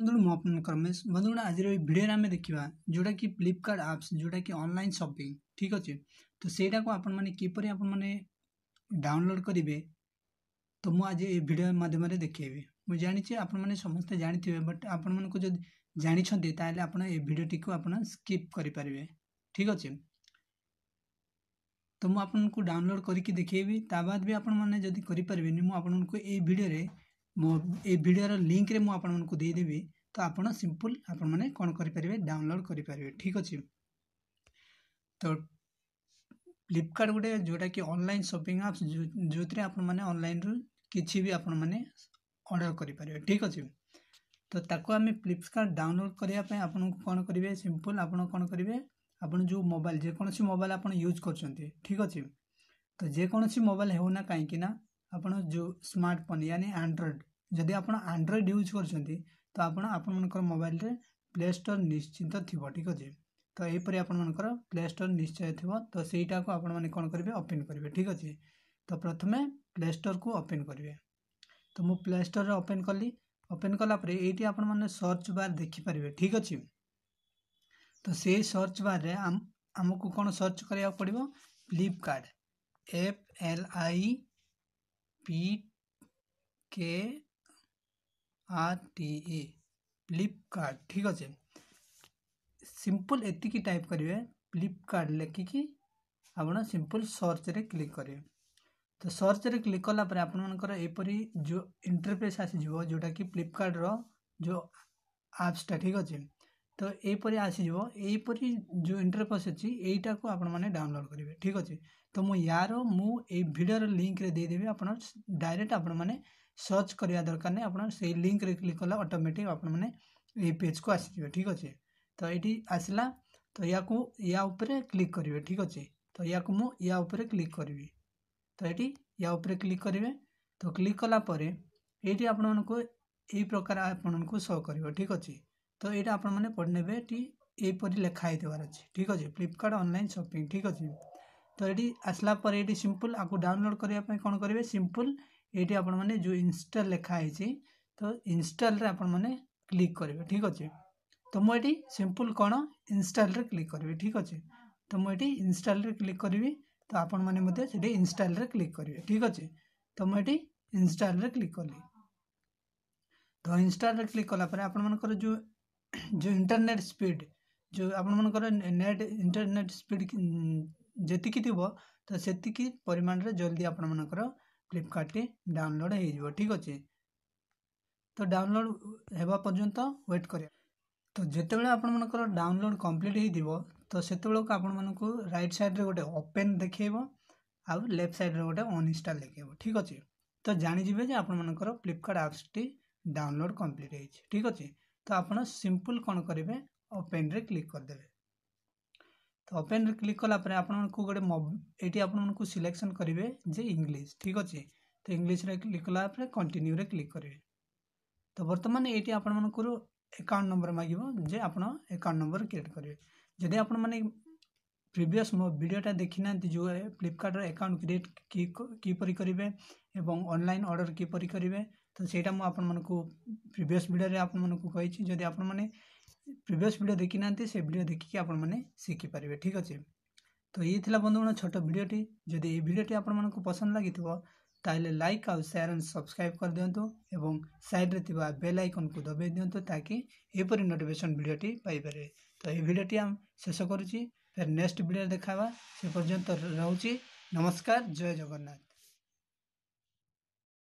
ବନ୍ଧୁ ମୁଁ ଆପଣଙ୍କ ରମେଶ ବନ୍ଧୁଗଣ ଆଜିର ଏଇ ଭିଡ଼ିଓରେ ଆମେ ଦେଖିବା ଯେଉଁଟା କି ଫ୍ଲିପକାର୍ଟ ଆପ୍ସ ଯେଉଁଟା କି ଅନଲାଇନ୍ ସପିଂ ଠିକ୍ ଅଛି ତ ସେଇଟାକୁ ଆପଣମାନେ କିପରି ଆପଣମାନେ ଡାଉନଲୋଡ଼୍ କରିବେ ତ ମୁଁ ଆଜି ଏ ଭିଡ଼ିଓ ମାଧ୍ୟମରେ ଦେଖାଇବି ମୁଁ ଜାଣିଛି ଆପଣମାନେ ସମସ୍ତେ ଜାଣିଥିବେ ବଟ୍ ଆପଣମାନଙ୍କୁ ଯଦି ଜାଣିଛନ୍ତି ତାହେଲେ ଆପଣ ଏ ଭିଡ଼ିଓଟିକୁ ଆପଣ ସ୍କିପ୍ କରିପାରିବେ ଠିକ୍ ଅଛି ତ ମୁଁ ଆପଣଙ୍କୁ ଡାଉନଲୋଡ଼୍ କରିକି ଦେଖାଇବି ତା ବାଦ୍ ବି ଆପଣମାନେ ଯଦି କରିପାରିବେନି ମୁଁ ଆପଣଙ୍କୁ ଏଇ ଭିଡ଼ିଓରେ ମୋ ଏ ଭିଡ଼ିଓର ଲିଙ୍କରେ ମୁଁ ଆପଣମାନଙ୍କୁ ଦେଇଦେବି ତ ଆପଣ ସିମ୍ପଲ୍ ଆପଣମାନେ କ'ଣ କରିପାରିବେ ଡାଉନଲୋଡ଼୍ କରିପାରିବେ ଠିକ୍ ଅଛି ତ ଫ୍ଲିପକାର୍ଟ ଗୋଟେ ଯେଉଁଟାକି ଅନଲାଇନ୍ ସପିଂ ଆପ୍ ଯେଉଁଥିରେ ଆପଣମାନେ ଅନଲାଇନ୍ରୁ କିଛି ବି ଆପଣମାନେ ଅର୍ଡ଼ର୍ କରିପାରିବେ ଠିକ୍ ଅଛି ତ ତାକୁ ଆମେ ଫ୍ଲିପକାର୍ଟ ଡାଉନଲୋଡ଼୍ କରିବା ପାଇଁ ଆପଣଙ୍କୁ କ'ଣ କରିବେ ସିମ୍ପଲ୍ ଆପଣ କ'ଣ କରିବେ ଆପଣ ଯେଉଁ ମୋବାଇଲ୍ ଯେକୌଣସି ମୋବାଇଲ୍ ଆପଣ ୟୁଜ୍ କରୁଛନ୍ତି ଠିକ୍ ଅଛି ତ ଯେକୌଣସି ମୋବାଇଲ୍ ହେଉନା କାହିଁକି ନା ଆପଣ ଯେଉଁ ସ୍ମାର୍ଟଫୋନ୍ ୟାନି ଆଣ୍ଡ୍ରଏଡ଼୍ ଯଦି ଆପଣ ଆଣ୍ଡ୍ରଏଡ଼୍ ୟୁଜ୍ କରୁଛନ୍ତି ତ ଆପଣ ଆପଣମାନଙ୍କର ମୋବାଇଲ୍ରେ ପ୍ଲେ ଷ୍ଟୋର୍ ନିଶ୍ଚିନ୍ତ ଥିବ ଠିକ୍ ଅଛି ତ ଏହିପରି ଆପଣମାନଙ୍କର ପ୍ଲେ ଷ୍ଟୋର୍ ନିଶ୍ଚୟ ଥିବ ତ ସେଇଟାକୁ ଆପଣମାନେ କ'ଣ କରିବେ ଓପେନ୍ କରିବେ ଠିକ୍ ଅଛି ତ ପ୍ରଥମେ ପ୍ଲେ ଷ୍ଟୋର୍କୁ ଓପେନ୍ କରିବେ ତ ମୁଁ ପ୍ଲେ ଷ୍ଟୋର୍ରେ ଓପେନ୍ କଲି ଓପେନ୍ କଲା ପରେ ଏଇଠି ଆପଣମାନେ ସର୍ଚ୍ଚ ବାର୍ ଦେଖିପାରିବେ ଠିକ୍ ଅଛି ତ ସେଇ ସର୍ଚ୍ଚ ବାର୍ରେ ଆମକୁ କ'ଣ ସର୍ଚ୍ଚ କରିବାକୁ ପଡ଼ିବ Flipkart F L I P K R T A Flipkart ठीक अच्छे सिंपल एति टाइप करेंगे फ्लिपकार्ट लिखिकी आप सिंपल सर्च रे क्लिक करेंगे तो सर्च रे क्लिक कलापर आपर आपरी जो इंटरफेस आसीज जोटा कि फ्लिपकार्ट जो आपसटा ठीक अच्छे ତ ଏହିପରି ଆସିଯିବ ଏହିପରି ଯେଉଁ ଇଣ୍ଟରଫେସ୍ ଅଛି ଏଇଟାକୁ ଆପଣମାନେ ଡାଉନଲୋଡ଼୍ କରିବେ ଠିକ୍ ଅଛି ତ ମୁଁ ୟାର ମୁଁ ଏଇ ଭିଡ଼ିଓର ଲିଙ୍କ୍ରେ ଦେଇଦେବି ଆପଣ ଡାଇରେକ୍ଟ ଆପଣମାନେ ସର୍ଚ୍ଚ କରିବା ଦରକାର ନାହିଁ ଆପଣ ସେଇ ଲିଙ୍କ୍ରେ କ୍ଲିକ୍ କଲେ ଅଟୋମେଟିକ୍ ଆପଣମାନେ ଏଇ ପେଜ୍କୁ ଆସିଯିବେ ଠିକ୍ ଅଛି ତ ଏଇଠି ଆସିଲା ତ ୟାକୁ ୟା ଉପରେ କ୍ଲିକ୍ କରିବେ ଠିକ୍ ଅଛି ତ ୟାକୁ ମୁଁ ୟା ଉପରେ କ୍ଲିକ୍ କରିବି ତ ଏଇଠି ୟା ଉପରେ କ୍ଲିକ୍ କରିବେ ତ କ୍ଲିକ୍ କଲା ପରେ ଏଇଠି ଆପଣମାନଙ୍କୁ ଏଇ ପ୍ରକାର ଆପଣଙ୍କୁ ସୋ କରିବ ଠିକ୍ ଅଛି ଏଇଟା ଆପଣମାନେ ପଢ଼ିନେବେ ଏଠି ଏହିପରି ଲେଖା ହେଇଥିବାର ଅଛି ଠିକ୍ ଅଛି ଫ୍ଲିପକାର୍ଟ ଅନଲାଇନ୍ ସପିଂ ଠିକ୍ ଅଛି ତ ଏଠି ଆସିଲା ପରେ ଏଇଠି ସିମ୍ପୁଲ୍ ଆକୁ ଡାଉନଲୋଡ଼୍ କରିବା ପାଇଁ କ'ଣ କରିବେ ସିମ୍ପୁଲ୍ ଏଇଠି ଆପଣମାନେ ଯେଉଁ ଇନଷ୍ଟଲ୍ ଲେଖା ହେଇଛି ତ ଇନଷ୍ଟଲ୍ରେ ଆପଣମାନେ କ୍ଲିକ୍ କରିବେ ଠିକ୍ ଅଛି ତ ମୁଁ ଏଠି ସିମ୍ପୁଲ୍ କ'ଣ ଇନଷ୍ଟଲ୍ରେ କ୍ଲିକ୍ କରିବି ଠିକ୍ ଅଛି ତ ମୁଁ ଏଠି ଇନଷ୍ଟଲ୍ରେ କ୍ଲିକ୍ କରିବି ତ ଆପଣମାନେ ମଧ୍ୟ ସେଠି ଇନଷ୍ଟଲ୍ରେ କ୍ଲିକ୍ କରିବେ ଠିକ୍ ଅଛି ତ ମୁଁ ଏଠି ଇନଷ୍ଟଲ୍ରେ କ୍ଲିକ୍ କଲି ତ ଇନଷ୍ଟଲ୍ରେ କ୍ଲିକ୍ କଲା ଆପଣମାନଙ୍କର ଯେଉଁ ଯେଉଁ ଇଣ୍ଟରନେଟ୍ ସ୍ପିଡ଼୍ ଯେଉଁ ଆପଣମାନଙ୍କର ନେଟ୍ ଇଣ୍ଟରନେଟ୍ ସ୍ପିଡ଼୍ ଯେତିକି ଥିବ ତ ସେତିକି ପରିମାଣରେ ଜଲ୍ଦି ଆପଣମାନଙ୍କର ଫ୍ଲିପକାର୍ଟଟି ଡାଉନଲୋଡ଼୍ ହୋଇଯିବ ଠିକ୍ ଅଛି ତ ଡାଉନଲୋଡ଼୍ ହେବା ପର୍ଯ୍ୟନ୍ତ ୱେଟ୍ କରିବା ତ ଯେତେବେଳେ ଆପଣମାନଙ୍କର ଡାଉନଲୋଡ଼୍ କମ୍ପ୍ଲିଟ୍ ହୋଇଥିବ ତ ସେତେବେଳକୁ ଆପଣମାନଙ୍କୁ ରାଇଟ୍ ସାଇଡ଼୍ରେ ଗୋଟେ ଓପେନ୍ ଦେଖାଇବ ଆଉ ଲେଫ୍ଟ ସାଇଡ଼୍ରେ ଗୋଟେ ଅନଇନଷ୍ଟାଲ୍ ଦେଖାଇବ ଠିକ୍ ଅଛି ତ ଜାଣିଯିବେ ଯେ ଆପଣମାନଙ୍କର ଫ୍ଲିପକାର୍ଟ ଆପ୍ସଟି ଡାଉନଲୋଡ଼୍ କମ୍ପ୍ଲିଟ୍ ହୋଇଛି ଠିକ୍ ଅଛି ତ ଆପଣ ସିମ୍ପୁଲ କ'ଣ କରିବେ ଓପେନ୍ରେ କ୍ଲିକ୍ କରିଦେବେ ତ ଓପେନ୍ରେ କ୍ଲିକ୍ କଲା ପରେ ଆପଣଙ୍କୁ ଗୋଟେ ଏଇଠି ଆପଣମାନଙ୍କୁ ସିଲେକ୍ସନ୍ କରିବେ ଯେ ଇଂଲିଶ ଠିକ୍ ଅଛି ତ ଇଂଲିଶରେ କ୍ଲିକ୍ କଲା ପରେ କଣ୍ଟିନ୍ୟୁରେ କ୍ଲିକ୍ କରିବେ ତ ବର୍ତ୍ତମାନ ଏଇଠି ଆପଣମାନଙ୍କର ଏକାଉଣ୍ଟ ନମ୍ବର ମାଗିବ ଯେ ଆପଣ ଏକାଉଣ୍ଟ ନମ୍ବର କ୍ରିଏଟ୍ କରିବେ ଯଦି ଆପଣମାନେ ପ୍ରିଭିୟସ୍ ମୋ ଭିଡ଼ିଓଟା ଦେଖିନାହାନ୍ତି ଯେଉଁ ଫ୍ଲିପକାର୍ଟର ଏକାଉଣ୍ଟ କ୍ରିଏଟ୍ କିପରି କରିବେ ଏବଂ ଅନଲାଇନ୍ ଅର୍ଡ଼ର କିପରି କରିବେ ତ ସେଇଟା ମୁଁ ଆପଣମାନଙ୍କୁ ପ୍ରିଭିୟସ୍ ଭିଡ଼ିଓରେ ଆପଣମାନଙ୍କୁ କହିଛି ଯଦି ଆପଣମାନେ ପ୍ରିଭିୟସ୍ ଭିଡ଼ିଓ ଦେଖିନାହାନ୍ତି ସେ ଭିଡ଼ିଓ ଦେଖିକି ଆପଣମାନେ ଶିଖିପାରିବେ ଠିକ୍ ଅଛି ତ ଇଏ ଥିଲା ବନ୍ଧୁଗଣ ଛୋଟ ଭିଡ଼ିଓଟି ଯଦି ଏଇ ଭିଡ଼ିଓଟି ଆପଣମାନଙ୍କୁ ପସନ୍ଦ ଲାଗିଥିବ ତାହେଲେ ଲାଇକ୍ ଆଉ ସେୟାର ଆଣ୍ଡ ସବସ୍କ୍ରାଇବ୍ କରିଦିଅନ୍ତୁ ଏବଂ ସାଇଡ଼୍ରେ ଥିବା ବେଲ୍ ଆଇକନ୍କୁ ଦବାଇ ଦିଅନ୍ତୁ ତାକି ଏହିପରି ନୋଟିଫିକେସନ୍ ଭିଡ଼ିଓଟି ପାଇପାରିବେ ତ ଏହି ଭିଡ଼ିଓଟି ଆମେ ଶେଷ କରୁଛି ଫେର୍ ନେକ୍ସଟ ଭିଡ଼ିଓରେ ଦେଖାବା ସେ ପର୍ଯ୍ୟନ୍ତ ରହୁଛି ନମସ୍କାର ଜୟ ଜଗନ୍ନାଥ